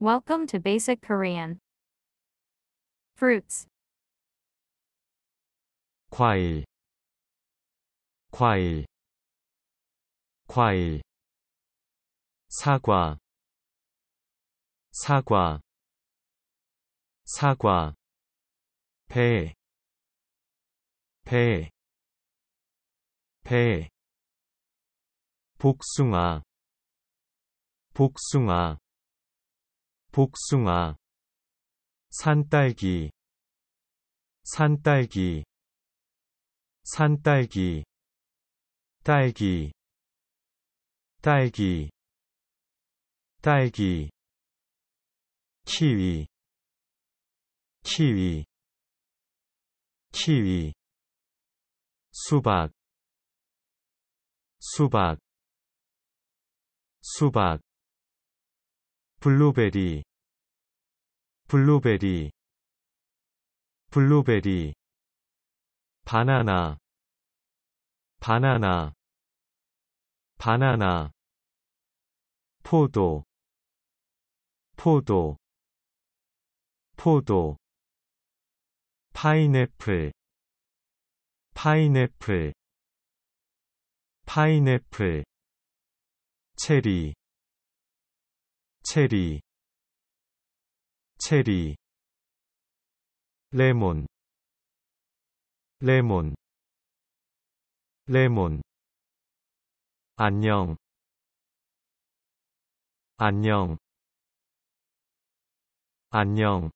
Welcome to Basic Korean. Fruits. 과일 과일 과일 사과 사과 사과 배, 배, 배, 복숭아, 복숭아, 복숭아 산딸기 산딸기 산딸기 딸기 딸기 딸기 키위 키위 키위 수박 수박 수박 블루베리 블루베리 블루베리 바나나 바나나 바나나 포도 포도 포도 파인애플 파인애플 파인애플 체리 체리 체리 레몬 레몬 레몬 안녕 안녕 안녕